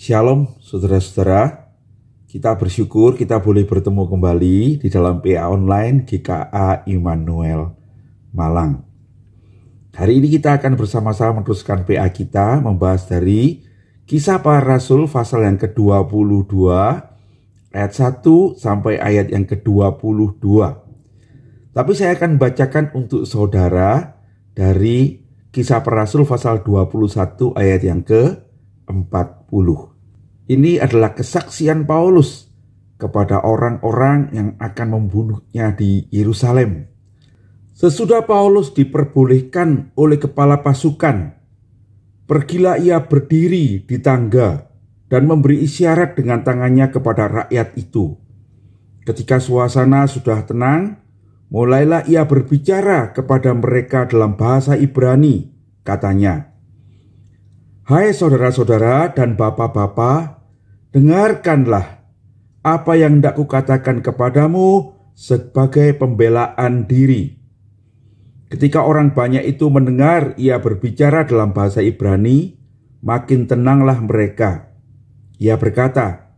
Shalom saudara-saudara, kita bersyukur kita boleh bertemu kembali di dalam PA Online GKA Immanuel Malang. Hari ini kita akan bersama-sama meneruskan PA kita membahas dari kisah para rasul pasal yang ke-22 ayat 1 sampai ayat yang ke-22. Tapi saya akan bacakan untuk saudara dari kisah para rasul pasal 21 ayat yang ke-40. Ini adalah kesaksian Paulus kepada orang-orang yang akan membunuhnya di Yerusalem. Sesudah Paulus diperbolehkan oleh kepala pasukan, pergilah ia berdiri di tangga dan memberi isyarat dengan tangannya kepada rakyat itu. Ketika suasana sudah tenang, mulailah ia berbicara kepada mereka dalam bahasa Ibrani, katanya, "Hai saudara-saudara dan bapak-bapak, dengarkanlah apa yang hendak kukatakan kepadamu sebagai pembelaan diri. Ketika orang banyak itu mendengar ia berbicara dalam bahasa Ibrani, makin tenanglah mereka. Ia berkata,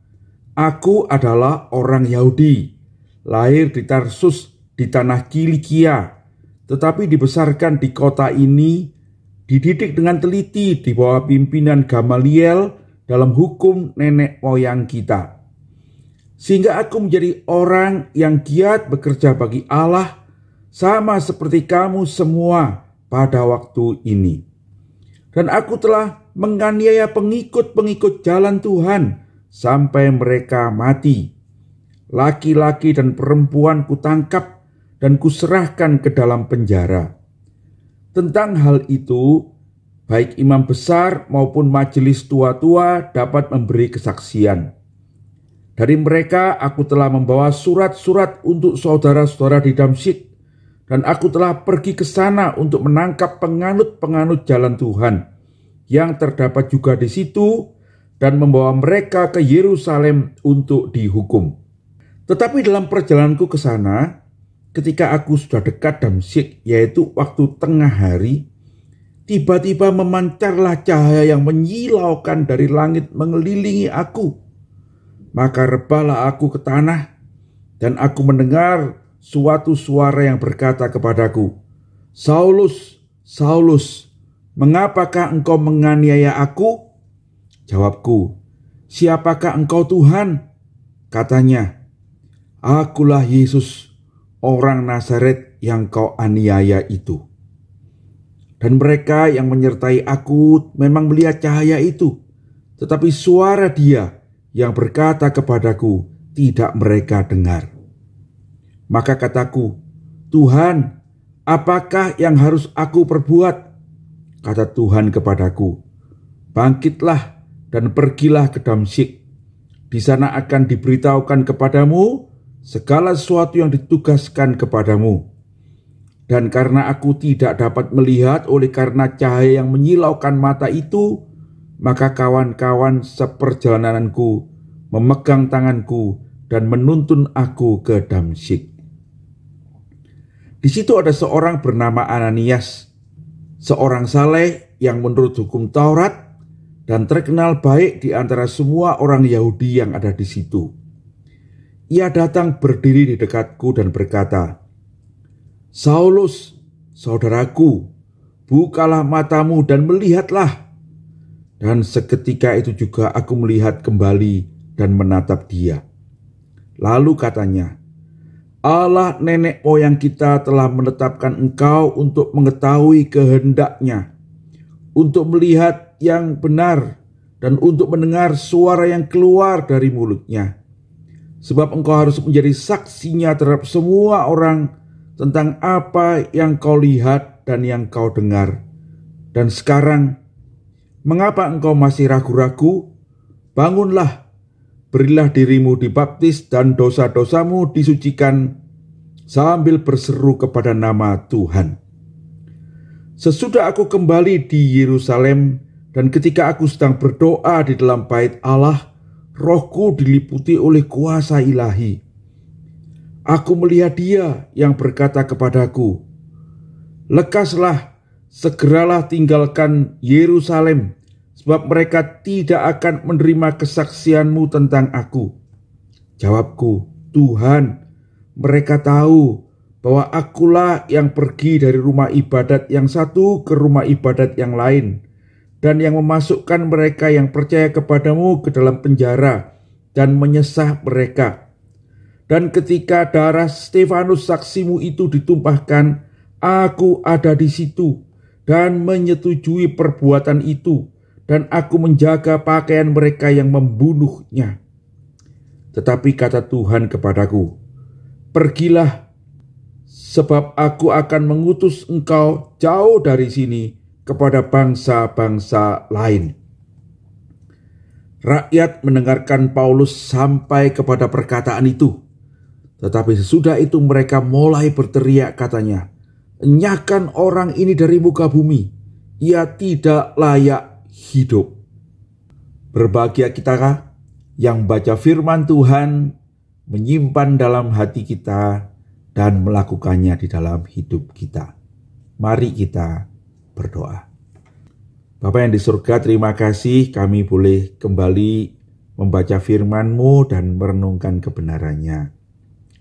Aku adalah orang Yahudi, lahir di Tarsus di tanah Kilikia, tetapi dibesarkan di kota ini, dididik dengan teliti di bawah pimpinan Gamaliel, dalam hukum nenek moyang kita. Sehingga aku menjadi orang yang giat bekerja bagi Allah sama seperti kamu semua pada waktu ini. Dan aku telah menganiaya pengikut-pengikut jalan Tuhan sampai mereka mati. Laki-laki dan perempuan tangkap dan kuserahkan ke dalam penjara. Tentang hal itu, baik imam besar maupun majelis tua-tua dapat memberi kesaksian. Dari mereka aku telah membawa surat-surat untuk saudara-saudara di Damsyik dan aku telah pergi ke sana untuk menangkap penganut-penganut jalan Tuhan yang terdapat juga di situ dan membawa mereka ke Yerusalem untuk dihukum. Tetapi dalam perjalananku ke sana, ketika aku sudah dekat Damsyik, yaitu waktu tengah hari, Tiba-tiba memancarlah cahaya yang menyilaukan dari langit mengelilingi aku. Maka rebahlah aku ke tanah, dan aku mendengar suatu suara yang berkata kepadaku, Saulus, Saulus, mengapakah engkau menganiaya aku? Jawabku, siapakah engkau Tuhan? Katanya, akulah Yesus, orang Nazaret yang kau aniaya itu. Dan mereka yang menyertai aku memang melihat cahaya itu, tetapi suara dia yang berkata kepadaku tidak mereka dengar. Maka kataku, Tuhan, apakah yang harus aku perbuat? Kata Tuhan kepadaku, bangkitlah dan pergilah ke Damsyik. Di sana akan diberitahukan kepadamu segala sesuatu yang ditugaskan kepadamu dan karena aku tidak dapat melihat oleh karena cahaya yang menyilaukan mata itu, maka kawan-kawan seperjalananku memegang tanganku dan menuntun aku ke Damsyik. Di situ ada seorang bernama Ananias, seorang saleh yang menurut hukum Taurat dan terkenal baik di antara semua orang Yahudi yang ada di situ. Ia datang berdiri di dekatku dan berkata, Saulus, saudaraku, bukalah matamu dan melihatlah. Dan seketika itu juga aku melihat kembali dan menatap dia. Lalu katanya, Allah nenek moyang kita telah menetapkan engkau untuk mengetahui kehendaknya, untuk melihat yang benar, dan untuk mendengar suara yang keluar dari mulutnya. Sebab engkau harus menjadi saksinya terhadap semua orang tentang apa yang kau lihat dan yang kau dengar. Dan sekarang, mengapa engkau masih ragu-ragu? Bangunlah, berilah dirimu dibaptis dan dosa-dosamu disucikan sambil berseru kepada nama Tuhan. Sesudah aku kembali di Yerusalem dan ketika aku sedang berdoa di dalam bait Allah, rohku diliputi oleh kuasa ilahi Aku melihat dia yang berkata kepadaku, Lekaslah, segeralah tinggalkan Yerusalem, sebab mereka tidak akan menerima kesaksianmu tentang aku. Jawabku, Tuhan, mereka tahu bahwa akulah yang pergi dari rumah ibadat yang satu ke rumah ibadat yang lain, dan yang memasukkan mereka yang percaya kepadamu ke dalam penjara, dan menyesah mereka.' Dan ketika darah Stefanus saksimu itu ditumpahkan, aku ada di situ dan menyetujui perbuatan itu, dan aku menjaga pakaian mereka yang membunuhnya. Tetapi kata Tuhan kepadaku, "Pergilah, sebab aku akan mengutus engkau jauh dari sini kepada bangsa-bangsa lain." Rakyat mendengarkan Paulus sampai kepada perkataan itu. Tetapi sesudah itu mereka mulai berteriak katanya, Enyahkan orang ini dari muka bumi, ia tidak layak hidup. Berbahagia kita yang baca firman Tuhan, menyimpan dalam hati kita, dan melakukannya di dalam hidup kita. Mari kita berdoa. Bapak yang di surga, terima kasih kami boleh kembali membaca firman-Mu dan merenungkan kebenarannya.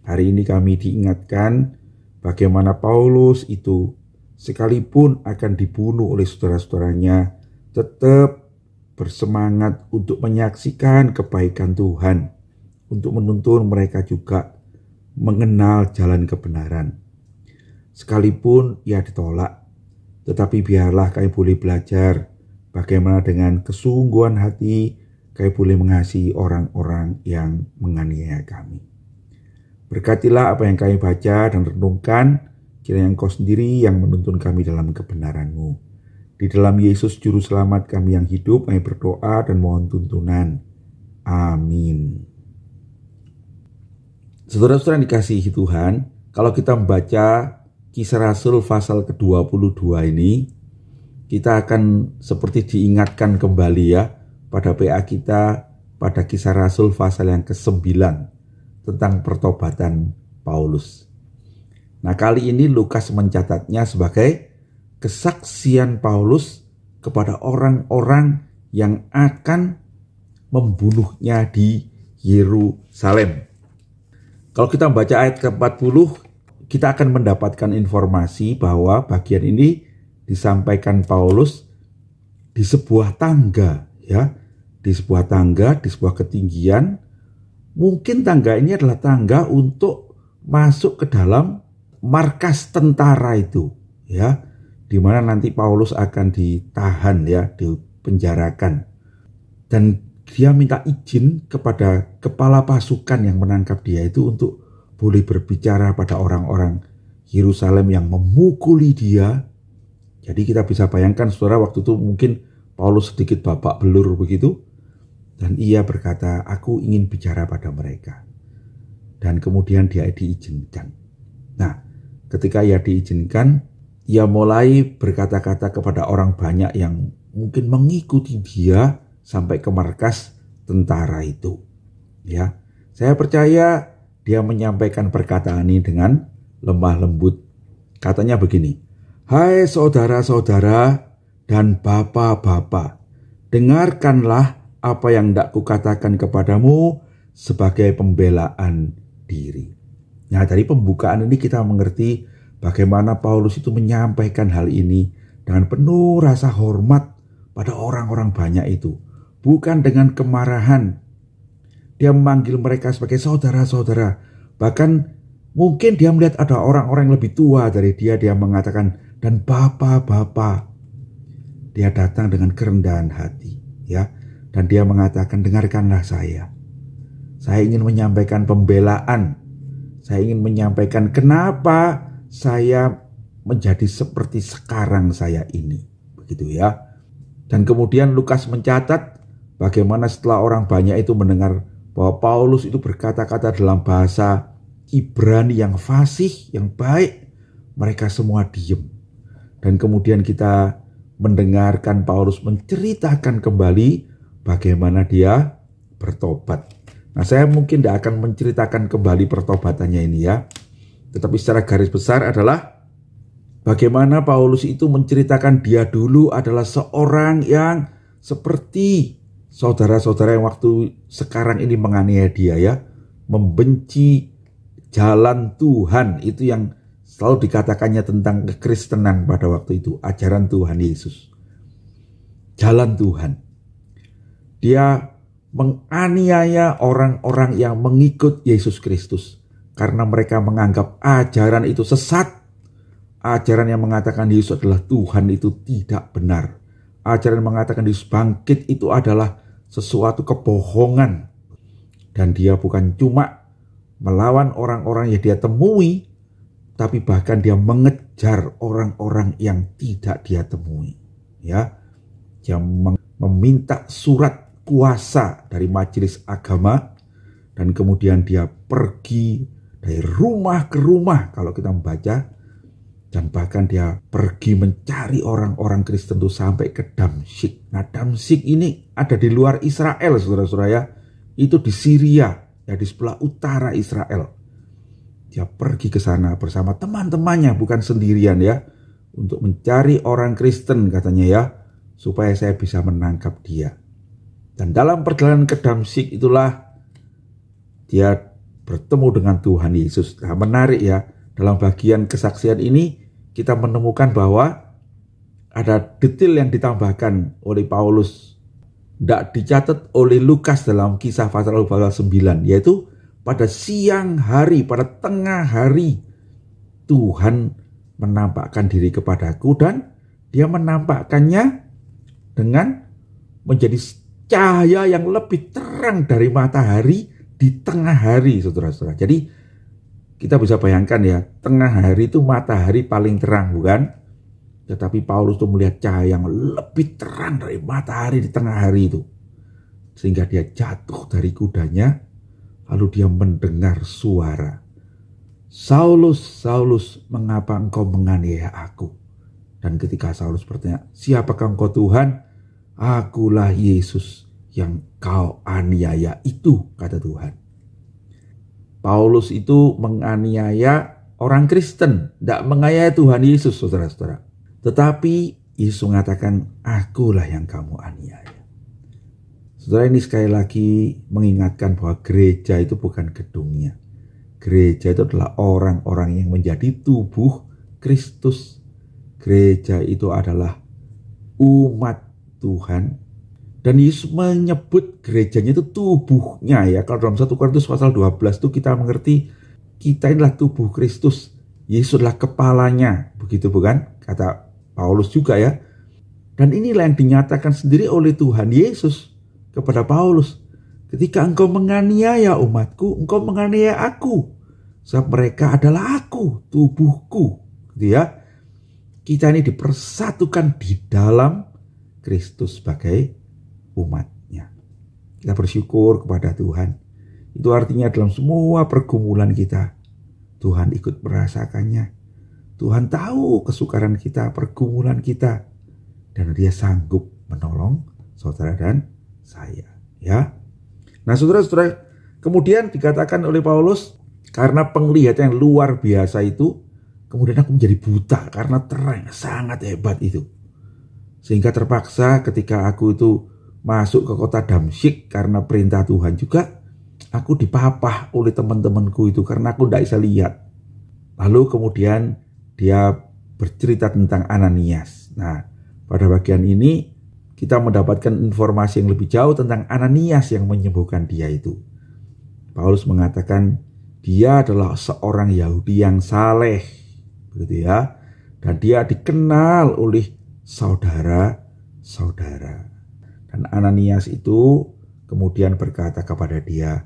Hari ini kami diingatkan bagaimana Paulus itu sekalipun akan dibunuh oleh saudara-saudaranya tetap bersemangat untuk menyaksikan kebaikan Tuhan untuk menuntun mereka juga mengenal jalan kebenaran. Sekalipun ia ditolak, tetapi biarlah kami boleh belajar bagaimana dengan kesungguhan hati kami boleh mengasihi orang-orang yang menganiaya kami. Berkatilah apa yang kami baca dan renungkan, kiranya Engkau sendiri yang menuntun kami dalam kebenaran-Mu. Di dalam Yesus Juru Selamat kami yang hidup, kami berdoa dan mohon tuntunan. Amin. Saudara-saudara yang dikasihi Tuhan, kalau kita membaca kisah Rasul pasal ke-22 ini, kita akan seperti diingatkan kembali ya pada PA kita pada kisah Rasul pasal yang ke-9 tentang pertobatan Paulus. Nah, kali ini Lukas mencatatnya sebagai kesaksian Paulus kepada orang-orang yang akan membunuhnya di Yerusalem. Kalau kita membaca ayat ke-40, kita akan mendapatkan informasi bahwa bagian ini disampaikan Paulus di sebuah tangga ya, di sebuah tangga, di sebuah ketinggian mungkin tangga ini adalah tangga untuk masuk ke dalam markas tentara itu ya di mana nanti Paulus akan ditahan ya dipenjarakan dan dia minta izin kepada kepala pasukan yang menangkap dia itu untuk boleh berbicara pada orang-orang Yerusalem yang memukuli dia jadi kita bisa bayangkan saudara waktu itu mungkin Paulus sedikit babak belur begitu dan ia berkata, aku ingin bicara pada mereka. Dan kemudian dia diizinkan. Nah, ketika ia diizinkan, ia mulai berkata-kata kepada orang banyak yang mungkin mengikuti dia sampai ke markas tentara itu. Ya, saya percaya dia menyampaikan perkataan ini dengan lemah lembut. Katanya begini, Hai saudara-saudara dan bapak-bapak, dengarkanlah apa yang tidak kukatakan kepadamu sebagai pembelaan diri. Nah dari pembukaan ini kita mengerti bagaimana Paulus itu menyampaikan hal ini dengan penuh rasa hormat pada orang-orang banyak itu. Bukan dengan kemarahan. Dia memanggil mereka sebagai saudara-saudara. Bahkan mungkin dia melihat ada orang-orang yang lebih tua dari dia. Dia mengatakan, dan bapak-bapak. Dia datang dengan kerendahan hati. ya dan dia mengatakan, "Dengarkanlah saya. Saya ingin menyampaikan pembelaan. Saya ingin menyampaikan kenapa saya menjadi seperti sekarang saya ini." Begitu ya. Dan kemudian Lukas mencatat bagaimana setelah orang banyak itu mendengar bahwa Paulus itu berkata-kata dalam bahasa Ibrani yang fasih, yang baik, mereka semua diem. Dan kemudian kita mendengarkan Paulus menceritakan kembali bagaimana dia bertobat. Nah, saya mungkin tidak akan menceritakan kembali pertobatannya ini ya. Tetapi secara garis besar adalah bagaimana Paulus itu menceritakan dia dulu adalah seorang yang seperti saudara-saudara yang waktu sekarang ini menganiaya dia ya. Membenci jalan Tuhan itu yang selalu dikatakannya tentang kekristenan pada waktu itu. Ajaran Tuhan Yesus. Jalan Tuhan dia menganiaya orang-orang yang mengikut Yesus Kristus karena mereka menganggap ajaran itu sesat. Ajaran yang mengatakan Yesus adalah Tuhan itu tidak benar. Ajaran yang mengatakan Yesus bangkit itu adalah sesuatu kebohongan. Dan dia bukan cuma melawan orang-orang yang dia temui, tapi bahkan dia mengejar orang-orang yang tidak dia temui. Ya, dia meminta surat kuasa dari majelis agama dan kemudian dia pergi dari rumah ke rumah kalau kita membaca dan bahkan dia pergi mencari orang-orang Kristen itu sampai ke Damsyik. Nah Damsyik ini ada di luar Israel saudara-saudara ya. Itu di Syria ya di sebelah utara Israel. Dia pergi ke sana bersama teman-temannya bukan sendirian ya. Untuk mencari orang Kristen katanya ya. Supaya saya bisa menangkap dia. Dan dalam perjalanan ke Damsik itulah dia bertemu dengan Tuhan Yesus. Nah, menarik ya, dalam bagian kesaksian ini kita menemukan bahwa ada detail yang ditambahkan oleh Paulus. Tidak dicatat oleh Lukas dalam kisah pasal 9, yaitu pada siang hari, pada tengah hari, Tuhan menampakkan diri kepadaku dan dia menampakkannya dengan menjadi cahaya yang lebih terang dari matahari di tengah hari, saudara-saudara. Jadi kita bisa bayangkan ya, tengah hari itu matahari paling terang, bukan? Tetapi Paulus itu melihat cahaya yang lebih terang dari matahari di tengah hari itu. Sehingga dia jatuh dari kudanya, lalu dia mendengar suara. Saulus, Saulus, mengapa engkau menganiaya aku? Dan ketika Saulus bertanya, siapakah engkau Tuhan? Akulah Yesus yang kau aniaya itu, kata Tuhan. Paulus itu menganiaya orang Kristen, tidak menganiaya Tuhan Yesus, saudara-saudara. Tetapi Yesus mengatakan, akulah yang kamu aniaya. Saudara ini sekali lagi mengingatkan bahwa gereja itu bukan gedungnya. Gereja itu adalah orang-orang yang menjadi tubuh Kristus. Gereja itu adalah umat Tuhan. Dan Yesus menyebut gerejanya itu tubuhnya ya. Kalau dalam satu Korintus pasal 12 itu kita mengerti kita inilah tubuh Kristus. Yesus adalah kepalanya. Begitu bukan? Kata Paulus juga ya. Dan inilah yang dinyatakan sendiri oleh Tuhan Yesus kepada Paulus. Ketika engkau menganiaya umatku, engkau menganiaya aku. Sebab mereka adalah aku, tubuhku. Gitu ya. Kita ini dipersatukan di dalam Kristus sebagai umatnya. Kita bersyukur kepada Tuhan. Itu artinya dalam semua pergumulan kita, Tuhan ikut merasakannya. Tuhan tahu kesukaran kita, pergumulan kita. Dan dia sanggup menolong saudara dan saya. Ya, Nah saudara-saudara, kemudian dikatakan oleh Paulus, karena penglihatan yang luar biasa itu, kemudian aku menjadi buta karena terang sangat hebat itu. Sehingga terpaksa ketika aku itu masuk ke kota Damsyik karena perintah Tuhan juga, aku dipapah oleh teman-temanku itu karena aku tidak bisa lihat. Lalu kemudian dia bercerita tentang Ananias. Nah, pada bagian ini kita mendapatkan informasi yang lebih jauh tentang Ananias yang menyembuhkan dia itu. Paulus mengatakan dia adalah seorang Yahudi yang saleh, begitu ya. Dan dia dikenal oleh saudara-saudara. Dan Ananias itu kemudian berkata kepada dia,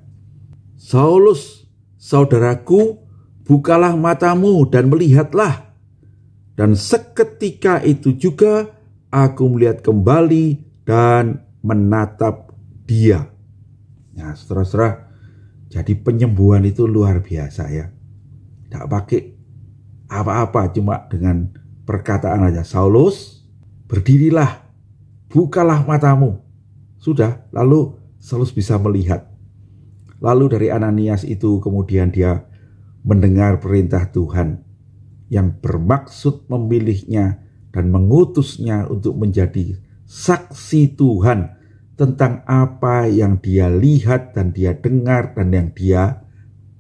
Saulus, saudaraku, bukalah matamu dan melihatlah. Dan seketika itu juga aku melihat kembali dan menatap dia. Nah, seterusnya jadi penyembuhan itu luar biasa ya. Tidak pakai apa-apa, cuma dengan perkataan aja. Saulus, berdirilah, bukalah matamu. Sudah, lalu selus bisa melihat. Lalu dari Ananias itu kemudian dia mendengar perintah Tuhan yang bermaksud memilihnya dan mengutusnya untuk menjadi saksi Tuhan tentang apa yang dia lihat dan dia dengar dan yang dia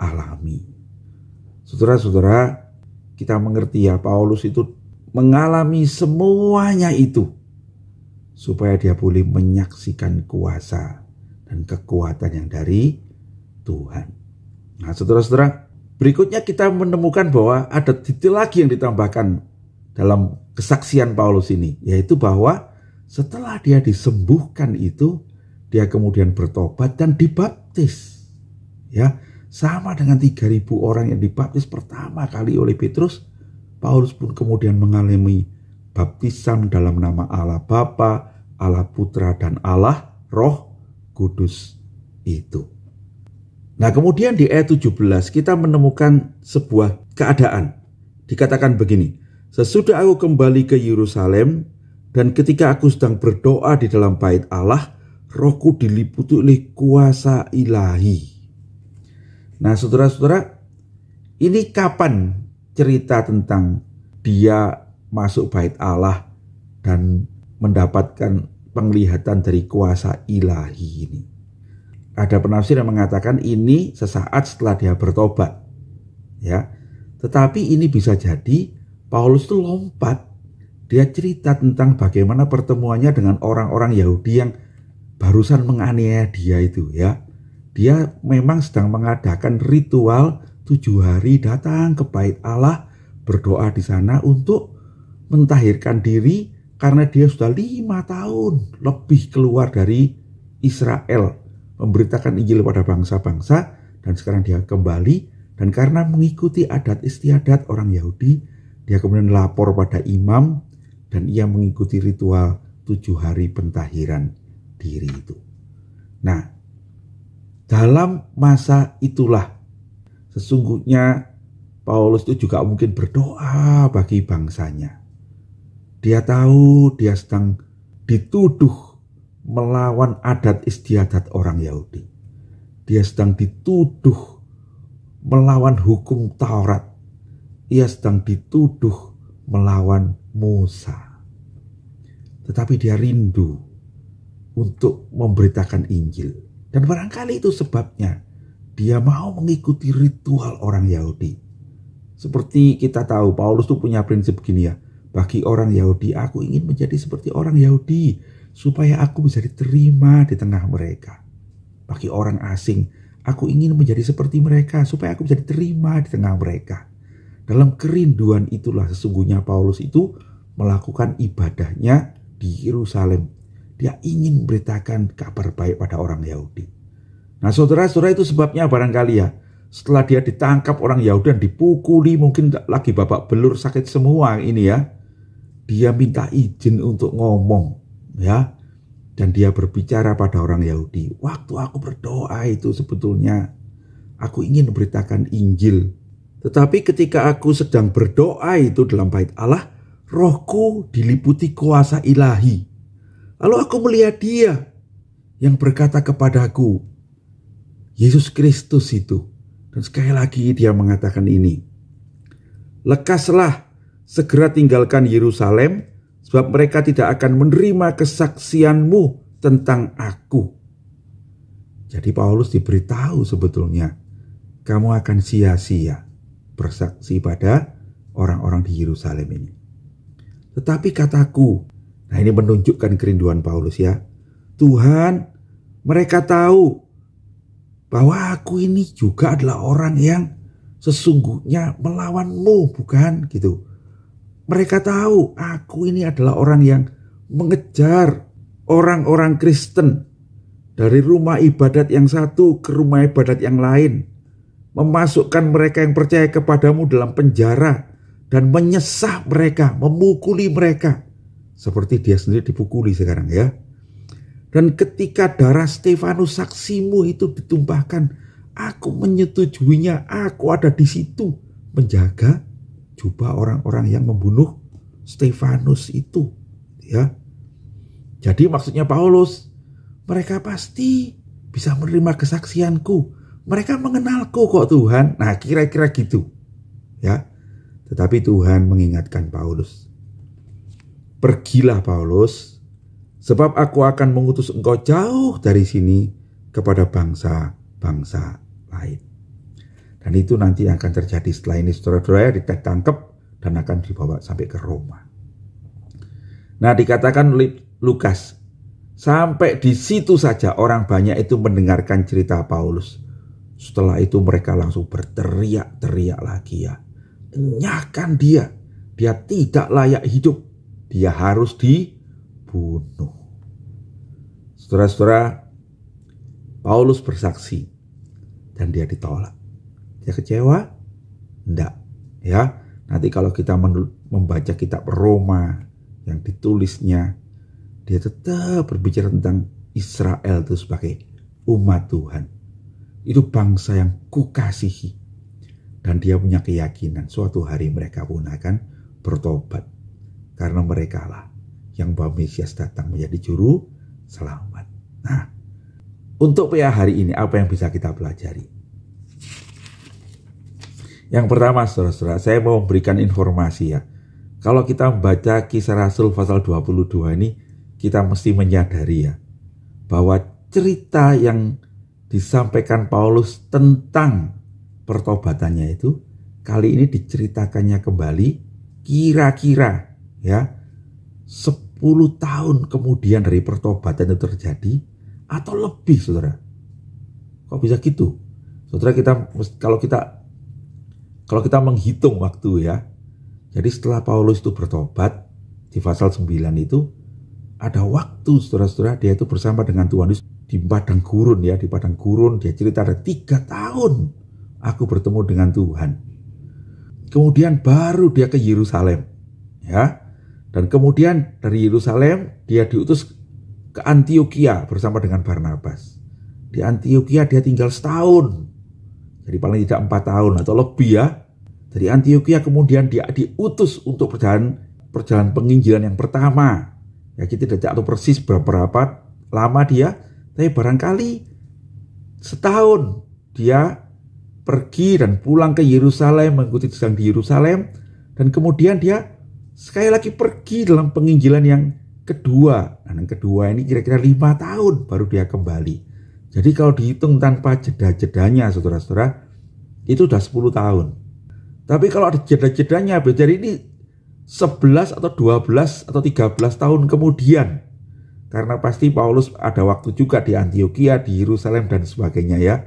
alami. Saudara-saudara, kita mengerti ya Paulus itu mengalami semuanya itu supaya dia boleh menyaksikan kuasa dan kekuatan yang dari Tuhan. Nah, saudara-saudara, berikutnya kita menemukan bahwa ada titik lagi yang ditambahkan dalam kesaksian Paulus ini, yaitu bahwa setelah dia disembuhkan itu, dia kemudian bertobat dan dibaptis. Ya, sama dengan 3000 orang yang dibaptis pertama kali oleh Petrus, Paulus pun kemudian mengalami baptisan dalam nama Allah Bapa, Allah Putra, dan Allah Roh Kudus itu. Nah kemudian di ayat 17 kita menemukan sebuah keadaan. Dikatakan begini, Sesudah aku kembali ke Yerusalem, dan ketika aku sedang berdoa di dalam bait Allah, rohku diliputi oleh kuasa ilahi. Nah saudara-saudara, ini kapan cerita tentang dia masuk bait Allah dan mendapatkan penglihatan dari kuasa ilahi ini. Ada penafsir yang mengatakan ini sesaat setelah dia bertobat. Ya. Tetapi ini bisa jadi Paulus itu lompat. Dia cerita tentang bagaimana pertemuannya dengan orang-orang Yahudi yang barusan menganiaya dia itu ya. Dia memang sedang mengadakan ritual tujuh hari datang ke bait Allah berdoa di sana untuk mentahirkan diri karena dia sudah lima tahun lebih keluar dari Israel memberitakan Injil pada bangsa-bangsa dan sekarang dia kembali dan karena mengikuti adat istiadat orang Yahudi dia kemudian lapor pada imam dan ia mengikuti ritual tujuh hari pentahiran diri itu. Nah, dalam masa itulah Sesungguhnya Paulus itu juga mungkin berdoa bagi bangsanya. Dia tahu dia sedang dituduh melawan adat istiadat orang Yahudi. Dia sedang dituduh melawan hukum Taurat. Ia sedang dituduh melawan Musa. Tetapi dia rindu untuk memberitakan Injil. Dan barangkali itu sebabnya dia mau mengikuti ritual orang Yahudi. Seperti kita tahu Paulus tuh punya prinsip gini ya. Bagi orang Yahudi aku ingin menjadi seperti orang Yahudi supaya aku bisa diterima di tengah mereka. Bagi orang asing aku ingin menjadi seperti mereka supaya aku bisa diterima di tengah mereka. Dalam kerinduan itulah sesungguhnya Paulus itu melakukan ibadahnya di Yerusalem. Dia ingin memberitakan kabar baik pada orang Yahudi. Nah saudara-saudara itu sebabnya barangkali ya, setelah dia ditangkap orang Yahudi dan dipukuli, mungkin lagi bapak belur sakit semua ini ya. Dia minta izin untuk ngomong ya. Dan dia berbicara pada orang Yahudi. Waktu aku berdoa itu sebetulnya aku ingin beritakan Injil. Tetapi ketika aku sedang berdoa itu dalam bait Allah, rohku diliputi kuasa ilahi. Lalu aku melihat dia yang berkata kepadaku, Yesus Kristus itu. Dan sekali lagi dia mengatakan ini. Lekaslah, segera tinggalkan Yerusalem, sebab mereka tidak akan menerima kesaksianmu tentang aku. Jadi Paulus diberitahu sebetulnya, kamu akan sia-sia bersaksi pada orang-orang di Yerusalem ini. Tetapi kataku, nah ini menunjukkan kerinduan Paulus ya. Tuhan, mereka tahu bahwa aku ini juga adalah orang yang sesungguhnya melawanmu, bukan gitu. Mereka tahu aku ini adalah orang yang mengejar orang-orang Kristen dari rumah ibadat yang satu ke rumah ibadat yang lain, memasukkan mereka yang percaya kepadamu dalam penjara dan menyesah mereka, memukuli mereka seperti dia sendiri dipukuli sekarang ya. Dan ketika darah Stefanus saksimu itu ditumpahkan, aku menyetujuinya, aku ada di situ menjaga jubah orang-orang yang membunuh Stefanus itu, ya. Jadi maksudnya Paulus, mereka pasti bisa menerima kesaksianku. Mereka mengenalku kok Tuhan. Nah, kira-kira gitu. Ya. Tetapi Tuhan mengingatkan Paulus. Pergilah Paulus, Sebab aku akan mengutus engkau jauh dari sini kepada bangsa-bangsa lain. Dan itu nanti akan terjadi setelah ini saudara-saudara ya, ditangkap dan akan dibawa sampai ke Roma. Nah dikatakan oleh Lukas, sampai di situ saja orang banyak itu mendengarkan cerita Paulus. Setelah itu mereka langsung berteriak-teriak lagi ya. Enyahkan dia, dia tidak layak hidup. Dia harus di dibunuh. Saudara-saudara, Paulus bersaksi dan dia ditolak. Dia kecewa? Tidak. Ya, nanti kalau kita membaca kitab Roma yang ditulisnya, dia tetap berbicara tentang Israel itu sebagai umat Tuhan. Itu bangsa yang kukasihi. Dan dia punya keyakinan suatu hari mereka pun akan bertobat. Karena mereka lah yang bahwa Mesias datang menjadi juru selamat. Nah, untuk PA hari ini apa yang bisa kita pelajari? Yang pertama, saudara-saudara, saya mau memberikan informasi ya. Kalau kita membaca kisah Rasul pasal 22 ini, kita mesti menyadari ya, bahwa cerita yang disampaikan Paulus tentang pertobatannya itu, kali ini diceritakannya kembali kira-kira ya, 10 tahun kemudian dari pertobatan itu terjadi atau lebih saudara. Kok bisa gitu? Saudara kita kalau kita kalau kita menghitung waktu ya. Jadi setelah Paulus itu bertobat di pasal 9 itu ada waktu saudara-saudara dia itu bersama dengan Tuhan Yesus di padang gurun ya di padang gurun dia cerita ada tiga tahun aku bertemu dengan Tuhan kemudian baru dia ke Yerusalem ya dan kemudian dari Yerusalem dia diutus ke Antioquia bersama dengan Barnabas. Di Antioquia dia tinggal setahun. Jadi paling tidak empat tahun atau lebih ya. Dari Antioquia kemudian dia diutus untuk perjalanan perjalanan penginjilan yang pertama. Ya kita tidak tahu persis berapa lama dia, tapi barangkali setahun dia pergi dan pulang ke Yerusalem mengikuti sedang di Yerusalem dan kemudian dia sekali lagi pergi dalam penginjilan yang kedua. Nah, yang kedua ini kira-kira lima tahun baru dia kembali. Jadi kalau dihitung tanpa jeda-jedanya saudara-saudara itu sudah 10 tahun. Tapi kalau ada jeda-jedanya jadi ini 11 atau 12 atau 13 tahun kemudian. Karena pasti Paulus ada waktu juga di Antioquia, di Yerusalem dan sebagainya ya.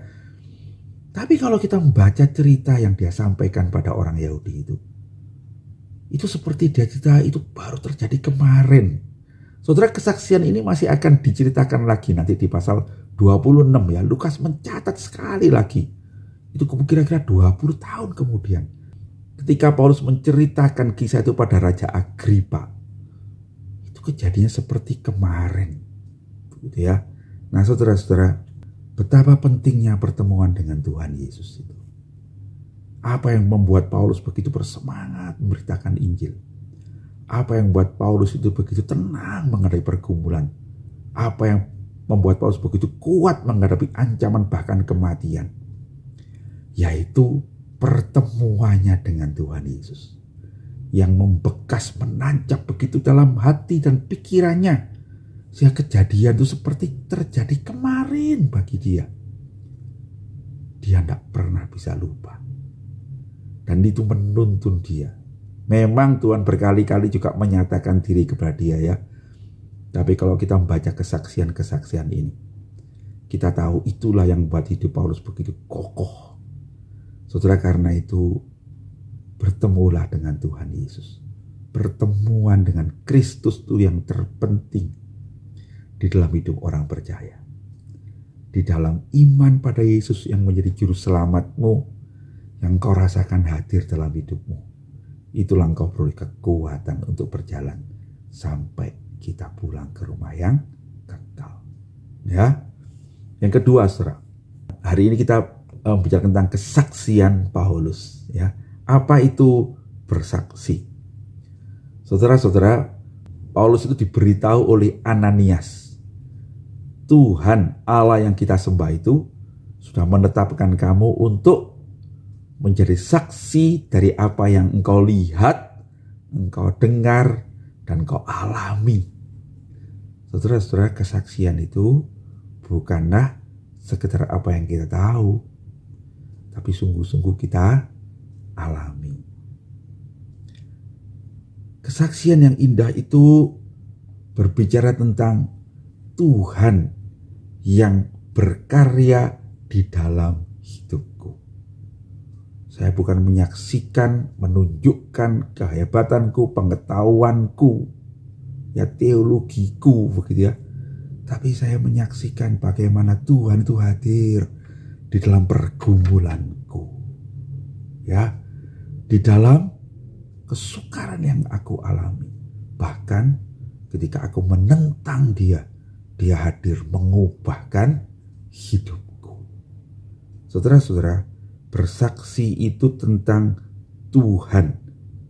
Tapi kalau kita membaca cerita yang dia sampaikan pada orang Yahudi itu, itu seperti dia cerita itu baru terjadi kemarin. Saudara kesaksian ini masih akan diceritakan lagi nanti di pasal 26 ya. Lukas mencatat sekali lagi. Itu kira-kira 20 tahun kemudian. Ketika Paulus menceritakan kisah itu pada Raja Agripa. Itu kejadiannya seperti kemarin. Gitu ya. Nah saudara-saudara, betapa pentingnya pertemuan dengan Tuhan Yesus itu. Apa yang membuat Paulus begitu bersemangat memberitakan Injil? Apa yang membuat Paulus itu begitu tenang menghadapi pergumulan? Apa yang membuat Paulus begitu kuat menghadapi ancaman bahkan kematian? Yaitu pertemuannya dengan Tuhan Yesus. Yang membekas menancap begitu dalam hati dan pikirannya. Sehingga kejadian itu seperti terjadi kemarin bagi dia. Dia tidak pernah bisa lupa dan itu menuntun dia. Memang Tuhan berkali-kali juga menyatakan diri kepada dia ya. Tapi kalau kita membaca kesaksian-kesaksian ini, kita tahu itulah yang membuat hidup Paulus begitu kokoh. Saudara karena itu bertemulah dengan Tuhan Yesus. Pertemuan dengan Kristus itu yang terpenting di dalam hidup orang percaya. Di dalam iman pada Yesus yang menjadi juru selamatmu, yang kau rasakan hadir dalam hidupmu. Itulah kau perlu kekuatan untuk berjalan sampai kita pulang ke rumah yang kekal. Ya. Yang kedua, Saudara. Hari ini kita eh, bicara tentang kesaksian Paulus, ya. Apa itu bersaksi? Saudara-saudara, Paulus itu diberitahu oleh Ananias. Tuhan Allah yang kita sembah itu sudah menetapkan kamu untuk menjadi saksi dari apa yang engkau lihat, engkau dengar, dan engkau alami. Saudara-saudara, kesaksian itu bukanlah sekedar apa yang kita tahu, tapi sungguh-sungguh kita alami. Kesaksian yang indah itu berbicara tentang Tuhan yang berkarya di dalam hidup. Saya bukan menyaksikan, menunjukkan kehebatanku, pengetahuanku, ya teologiku begitu ya. Tapi saya menyaksikan bagaimana Tuhan itu hadir di dalam pergumulanku. Ya, di dalam kesukaran yang aku alami. Bahkan ketika aku menentang dia, dia hadir mengubahkan hidupku. Saudara-saudara, bersaksi itu tentang Tuhan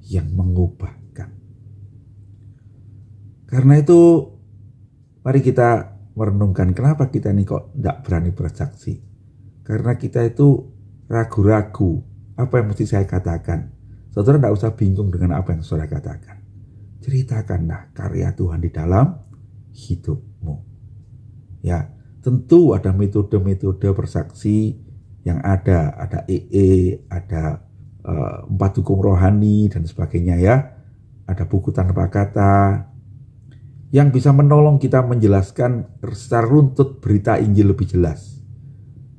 yang mengubahkan. Karena itu, mari kita merenungkan kenapa kita ini kok tidak berani bersaksi. Karena kita itu ragu-ragu apa yang mesti saya katakan. Saudara tidak usah bingung dengan apa yang saudara katakan. Ceritakanlah karya Tuhan di dalam hidupmu. Ya, tentu ada metode-metode bersaksi, yang ada, ada EE, e, ada uh, empat hukum rohani dan sebagainya ya, ada buku tanpa kata yang bisa menolong kita menjelaskan secara runtut berita Injil lebih jelas.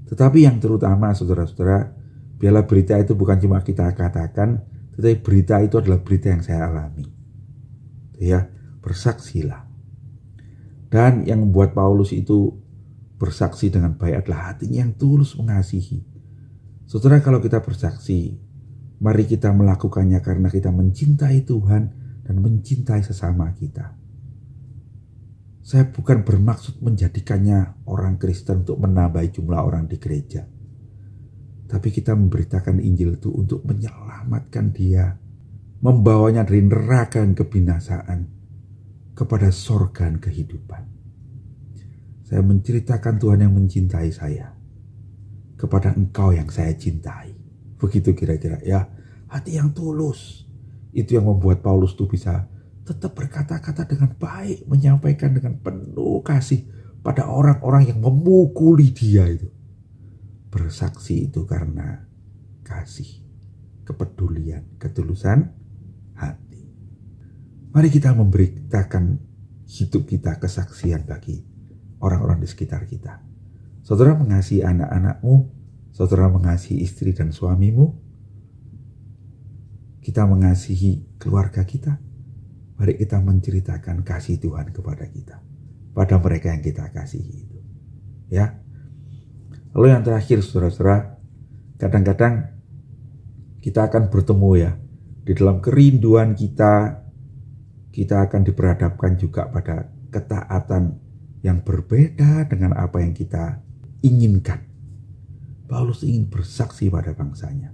Tetapi yang terutama saudara-saudara, biarlah berita itu bukan cuma kita katakan, tetapi berita itu adalah berita yang saya alami. Ya, bersaksilah. Dan yang membuat Paulus itu bersaksi dengan baik adalah hatinya yang tulus mengasihi. Saudara, kalau kita bersaksi, mari kita melakukannya karena kita mencintai Tuhan dan mencintai sesama kita. Saya bukan bermaksud menjadikannya orang Kristen untuk menambah jumlah orang di gereja. Tapi kita memberitakan Injil itu untuk menyelamatkan dia. Membawanya dari neraka dan kebinasaan kepada sorga dan kehidupan. Saya menceritakan Tuhan yang mencintai saya. Kepada engkau yang saya cintai. Begitu kira-kira ya. Hati yang tulus. Itu yang membuat Paulus tuh bisa tetap berkata-kata dengan baik. Menyampaikan dengan penuh kasih pada orang-orang yang memukuli dia itu. Bersaksi itu karena kasih, kepedulian, ketulusan hati. Mari kita memberitakan hidup kita kesaksian bagi orang-orang di sekitar kita. Saudara mengasihi anak-anakmu, saudara mengasihi istri dan suamimu, kita mengasihi keluarga kita. Mari kita menceritakan kasih Tuhan kepada kita, pada mereka yang kita kasihi itu. Ya. Lalu yang terakhir saudara-saudara, kadang-kadang kita akan bertemu ya di dalam kerinduan kita kita akan diperhadapkan juga pada ketaatan yang berbeda dengan apa yang kita inginkan. Paulus ingin bersaksi pada bangsanya.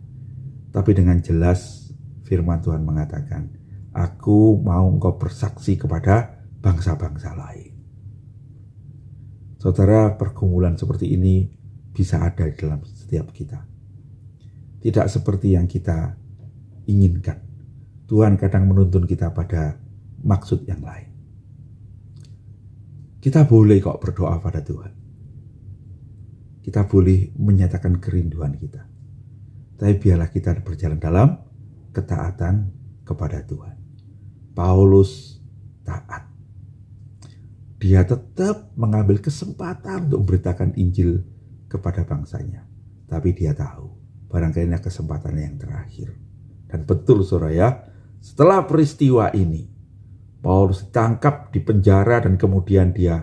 Tapi dengan jelas firman Tuhan mengatakan, Aku mau engkau bersaksi kepada bangsa-bangsa lain. Saudara, pergumulan seperti ini bisa ada di dalam setiap kita. Tidak seperti yang kita inginkan. Tuhan kadang menuntun kita pada maksud yang lain. Kita boleh kok berdoa pada Tuhan. Kita boleh menyatakan kerinduan kita. Tapi biarlah kita berjalan dalam ketaatan kepada Tuhan. Paulus taat. Dia tetap mengambil kesempatan untuk memberitakan Injil kepada bangsanya. Tapi dia tahu barangkali ini kesempatan yang terakhir. Dan betul Suraya, setelah peristiwa ini, Paulus ditangkap, di penjara dan kemudian dia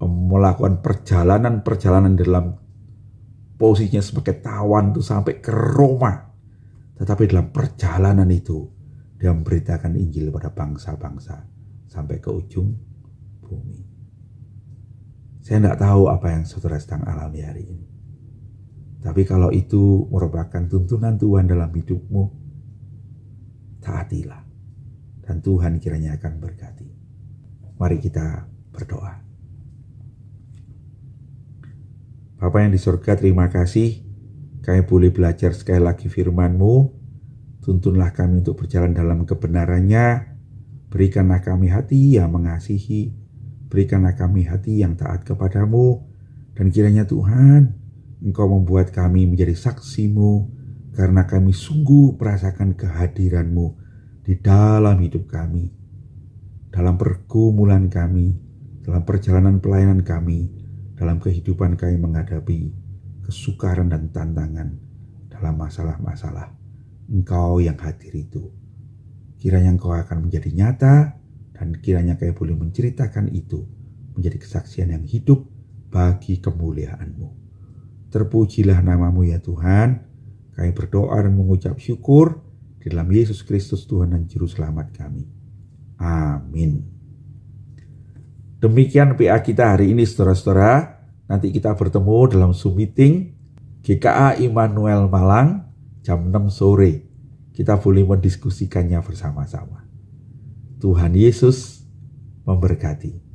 melakukan perjalanan-perjalanan dalam posisinya sebagai tawan itu sampai ke Roma. Tetapi dalam perjalanan itu dia memberitakan Injil pada bangsa-bangsa sampai ke ujung bumi. Saya tidak tahu apa yang saudara sedang alami hari ini. Tapi kalau itu merupakan tuntunan Tuhan dalam hidupmu, taatilah dan Tuhan kiranya akan berkati. Mari kita berdoa. Bapak yang di surga, terima kasih kami boleh belajar sekali lagi firman-Mu. Tuntunlah kami untuk berjalan dalam kebenarannya. Berikanlah kami hati yang mengasihi. Berikanlah kami hati yang taat kepadamu. Dan kiranya Tuhan, Engkau membuat kami menjadi saksimu karena kami sungguh merasakan kehadiranmu di dalam hidup kami, dalam pergumulan kami, dalam perjalanan pelayanan kami, dalam kehidupan kami menghadapi kesukaran dan tantangan dalam masalah-masalah. Engkau yang hadir itu. Kiranya engkau akan menjadi nyata dan kiranya kami boleh menceritakan itu menjadi kesaksian yang hidup bagi kemuliaanMu. Terpujilah namamu ya Tuhan. Kami berdoa dan mengucap syukur di dalam Yesus Kristus Tuhan dan Juru Selamat kami. Amin. Demikian PA kita hari ini saudara-saudara. Nanti kita bertemu dalam Zoom meeting GKA Immanuel Malang jam 6 sore. Kita boleh mendiskusikannya bersama-sama. Tuhan Yesus memberkati.